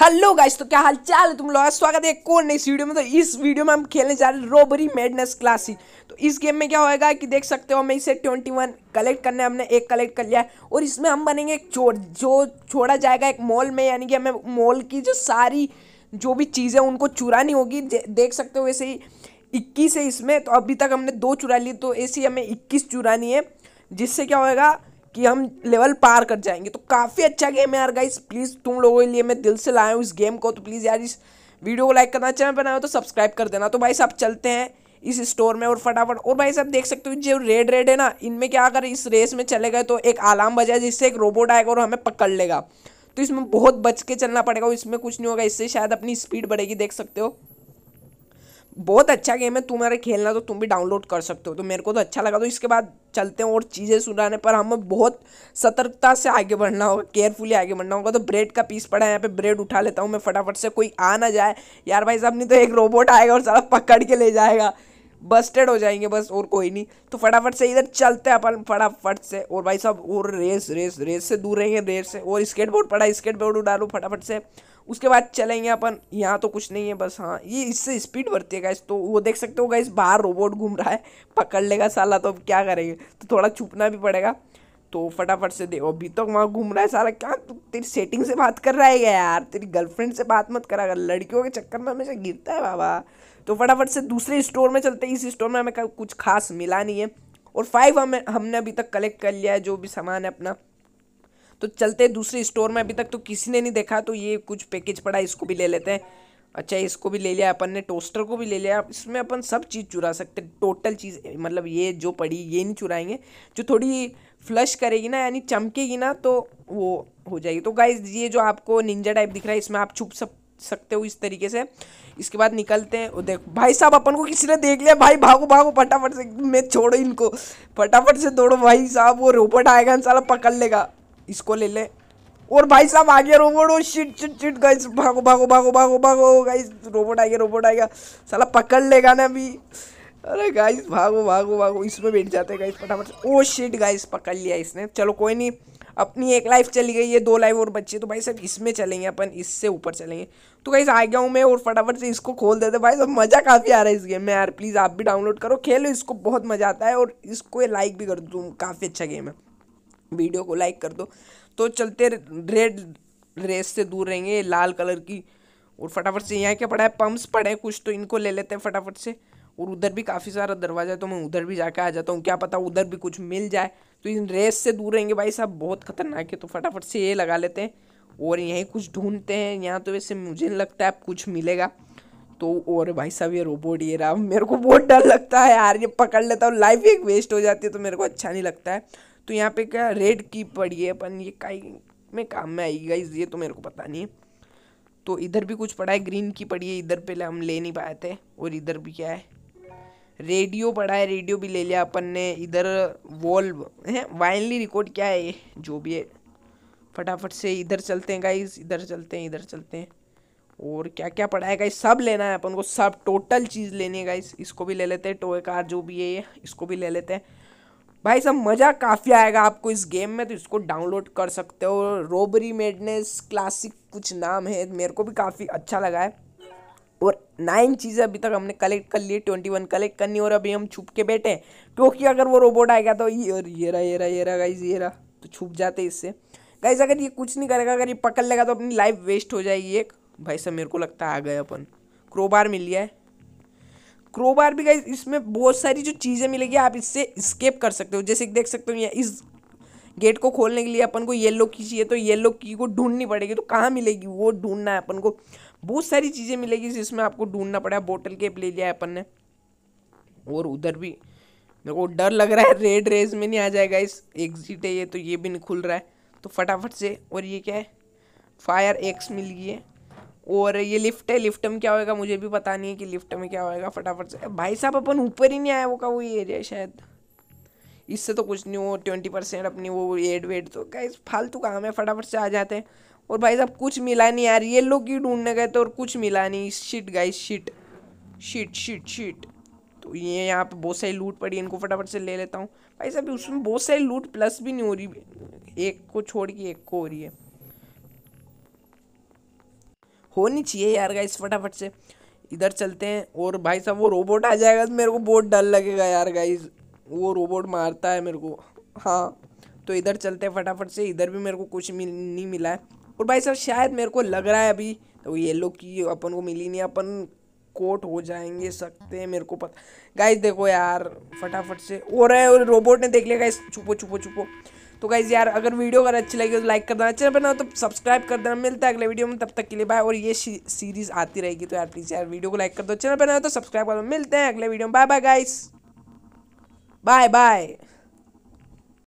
Hello guys तो क्या हाल चाल है तुम लोग स्वागत है कौन नहीं इस वीडियो में तो इस वीडियो में हम खेलने जा रहे हैं रोबरी मेडनेस क्लासिक तो इस गेम में क्या होएगा कि देख सकते हो हमें इसे 21 कलेक्ट करने हमने एक कलेक्ट कर लिया है और इसमें हम बनेंगे एक चोर जो छोड़ा जाएगा एक मॉल में यानी कि हमें मॉल की जो सारी जो भी चीज़ें उनको चुरानी होगी देख सकते हो वैसे ही इक्कीस है इसमें तो अभी तक हमने दो चुरा ली तो ऐसी हमें इक्कीस चुरानी है जिससे क्या होएगा कि हम लेवल पार कर जाएंगे तो काफ़ी अच्छा गेम है यार गाइस प्लीज़ तुम लोगों के लिए मैं दिल से लाया हूँ इस गेम को तो प्लीज़ यार इस वीडियो को लाइक करना चैनल बनाया तो सब्सक्राइब कर देना तो भाई साहब चलते हैं इस स्टोर में और फटाफट और भाई साहब देख सकते हो जो रेड रेड है ना इनमें क्या अगर इस रेस में चले गए तो एक आलाम बजाए जिससे एक रोबोट आएगा और हमें पकड़ लेगा तो इसमें बहुत बच के चलना पड़ेगा और इसमें कुछ नहीं होगा इससे शायद अपनी स्पीड बढ़ेगी देख सकते हो बहुत अच्छा गेम है तुम्हारे खेलना तो तुम भी डाउनलोड कर सकते हो तो मेरे को तो अच्छा लगा तो इसके बाद चलते हैं और चीज़ें सुनाने पर हमें बहुत सतर्कता से आगे बढ़ना होगा केयरफुली आगे बढ़ना होगा तो ब्रेड का पीस पड़ा है यहाँ पे ब्रेड उठा लेता हूँ मैं फटाफट से कोई आ ना जाए यार भाई साहब नहीं तो एक रोबोट आएगा और सारा पकड़ के ले जाएगा बस्टेड हो जाएंगे बस और कोई नहीं तो फटाफट से इधर चलते हैं अपन फटाफट से और भाई साहब और रेस रेस रेस से दूर रहेंगे रेस से और स्केट बोर्ड पड़ा स्केट बोर्ड उड़ा लूँ फटाफट से उसके बाद चलेंगे अपन यहाँ तो कुछ नहीं है बस हाँ ये इससे स्पीड बढ़ती है गाइस तो वो देख सकते हो गाइस बाहर रोबोट घूम रहा है पकड़ लेगा साला तो अब क्या करेंगे तो थोड़ा छुपना भी पड़ेगा तो फटाफट से देखो अभी तक तो वहाँ घूम रहा है साला क्या तू तेरी सेटिंग से बात कर रहा है यार तेरी गर्लफ्रेंड से बात मत करा कर लड़कियों के चक्कर में हमेशा गिरता है बाबा तो फटाफट से दूसरे स्टोर में चलते हैं इस स्टोर में हमें कुछ खास मिला नहीं है और फाइव हमें हमने अभी तक कलेक्ट कर लिया है जो भी सामान है अपना तो चलते दूसरे स्टोर में अभी तक तो किसी ने नहीं देखा तो ये कुछ पैकेज पड़ा इसको भी ले लेते हैं अच्छा इसको भी ले लिया अपन ने टोस्टर को भी ले लिया इसमें अपन सब चीज़ चुरा सकते टोटल चीज़ मतलब ये जो पड़ी ये नहीं चुराएंगे जो थोड़ी फ्लश करेगी ना यानी चमकेगी ना तो वो हो जाएगी तो गाइज ये जो आपको निंजा टाइप दिख रहा है इसमें आप छुप सब सकते हो इस तरीके से इसके बाद निकलते हैं देखो भाई साहब अपन को किसी ने देख लिया भाई भागो भागो फटाफट से मैं छोड़ो इनको फटाफट से दौड़ो भाई साहब वो रोबोट आएगा साला पकड़ लेगा इसको ले ले और भाई साहब आ गया रोबोट और शिट चिट चिट गाइस भागो भागो भागो भागो भागो गाइस रोबोट आ गया रोबोट आएगा साला पकड़ लेगा ना अभी अरे गाइस भागो भागो भागो इसमें बैठ जाते हैं गाइस फटाफट ओ शिट गाइस पकड़ लिया इसने चलो कोई नहीं अपनी एक लाइफ चली गई है दो लाइफ और बच्ची तो भाई साहब इसमें चलेंगे अपन इससे ऊपर चलेंगे तो भाई आ गया हूँ मैं और फटाफट से इसको खोल देते भाई साहब मज़ा काफ़ी आ रहा है इस गेम में यार प्लीज़ आप भी डाउनलोड करो खेलो इसको बहुत मज़ा आता है और इसको लाइक भी कर दो काफ़ी अच्छा गेम है वीडियो को लाइक कर दो तो चलते रेड रेस से दूर रहेंगे लाल कलर की और फटाफट से यहाँ क्या पड़ा है पम्प्स पड़े कुछ तो इनको ले लेते हैं फटाफट से और उधर भी काफ़ी सारा दरवाज़ा है तो मैं उधर भी जाके आ जाता हूँ क्या पता उधर भी कुछ मिल जाए तो इन रेस से दूर रहेंगे भाई साहब बहुत खतरनाक है तो फटाफट से ये लगा लेते हैं और यहीं कुछ ढूंढते हैं यहाँ तो वैसे मुझे नहीं लगता है अब कुछ मिलेगा तो और भाई साहब ये रोबोट ये रहा मेरे को बहुत डर लगता है यार ये पकड़ लेता हूँ लाइफ एक वेस्ट हो जाती है तो मेरे को अच्छा नहीं लगता है तो यहाँ पे क्या रेड की पड़ी है अपन ये काई में काम में आई गई ये तो मेरे को पता नहीं है तो इधर भी कुछ पड़ा है ग्रीन की पड़ी है इधर पे हम ले नहीं पाए थे और इधर भी क्या है रेडियो पड़ा है रेडियो भी ले लिया अपन ने इधर वॉल्व है वाइनली रिकॉर्ड क्या है ये जो भी है फटाफट से इधर चलते हैं गाइस इधर चलते हैं इधर चलते हैं और क्या क्या पड़ा है गाइस सब लेना है अपन को सब टोटल चीज़ लेनी है गाइस इसको भी ले लेते हैं टोए कार जो भी है ये इसको भी ले लेते हैं भाई सब मज़ा काफ़ी आएगा आपको इस गेम में तो इसको डाउनलोड कर सकते हो रोबरी मेडनेस क्लासिक कुछ नाम है मेरे को भी काफ़ी अच्छा लगा है और नाइन चीज़ें अभी तक हमने कलेक्ट कर ली ट्वेंटी वन कलेक्ट करनी और अभी हम छुप के बैठे हैं क्योंकि अगर वो रोबोट आएगा तो ये ये रहा ये रहा ये रहा गाइज ये रहा तो छुप जाते इससे गाइज अगर ये कुछ नहीं करेगा अगर ये पकड़ लेगा तो अपनी लाइफ वेस्ट हो जाएगी एक भाई सब मेरे को लगता है आ गए अपन क्रोबार मिल गया है क्रोबार भी गाइज इसमें बहुत सारी जो चीज़ें मिलेगी आप इससे स्केप कर सकते हो जैसे देख सकते हो ये इस गेट को खोलने के लिए अपन को येलो की चाहिए तो येलो की को ढूंढनी पड़ेगी तो कहाँ मिलेगी वो ढूंढना है अपन को बहुत सारी चीज़ें मिलेगी जिसमें आपको ढूंढना पड़ेगा बोटल केप ले लिया है अपन ने और उधर भी मेरे को डर लग रहा है रेड रेस में नहीं आ जाएगा इस एग्जिट है ये तो ये भी नहीं खुल रहा है तो फटाफट से और ये क्या है फायर एक्स मिल गई है और ये लिफ्ट है लिफ्ट में क्या होएगा मुझे भी पता नहीं है कि लिफ्ट में क्या होएगा फटाफट से भाई साहब अपन ऊपर ही नहीं आया वो का वो एरिया शायद इससे तो कुछ नहीं हो ट्वेंटी परसेंट अपनी वो एड वेड तो गाइज फालतू काम है फटाफट से आ जाते हैं और भाई साहब कुछ मिला नहीं यार ये लोग ही ढूंढने गए तो और कुछ मिला नहीं shit guys shit shit shit shit तो ये यहाँ पे बहुत सारी लूट पड़ी इनको फटाफट से ले लेता हूँ भाई साहब उसमें बहुत सारी लूट प्लस भी नहीं हो रही एक को छोड़ के एक को हो रही है होनी चाहिए यार गाइस फटाफट से इधर चलते हैं और भाई साहब वो रोबोट आ जाएगा तो मेरे को बहुत डर लगेगा यार गाइस वो रोबोट मारता है मेरे को हाँ तो इधर चलते हैं फटाफट से इधर भी मेरे को कुछ मिल नहीं मिला है और भाई साहब शायद मेरे को लग रहा है अभी तो येलो की अपन को मिली नहीं अपन कोट हो जाएंगे सकते हैं मेरे को पता गाइज देखो यार फटाफट से हो रहा है और रोबोट ने देख लिया गाइज छुपो छुपो छुपो तो गाइज यार अगर वीडियो अगर अच्छी लगी तो लाइक कर देना चैनल बनाओ तो सब्सक्राइब कर देना मिलता है अगले वीडियो में तब तक के लिए बाय और ये सीरीज आती रहेगी तो यार प्लीज़ यार वीडियो को लाइक कर दो चैनल बनाओ तो सब्सक्राइब कर दो मिलते हैं अगले वीडियो में bye bye guys Bye bye.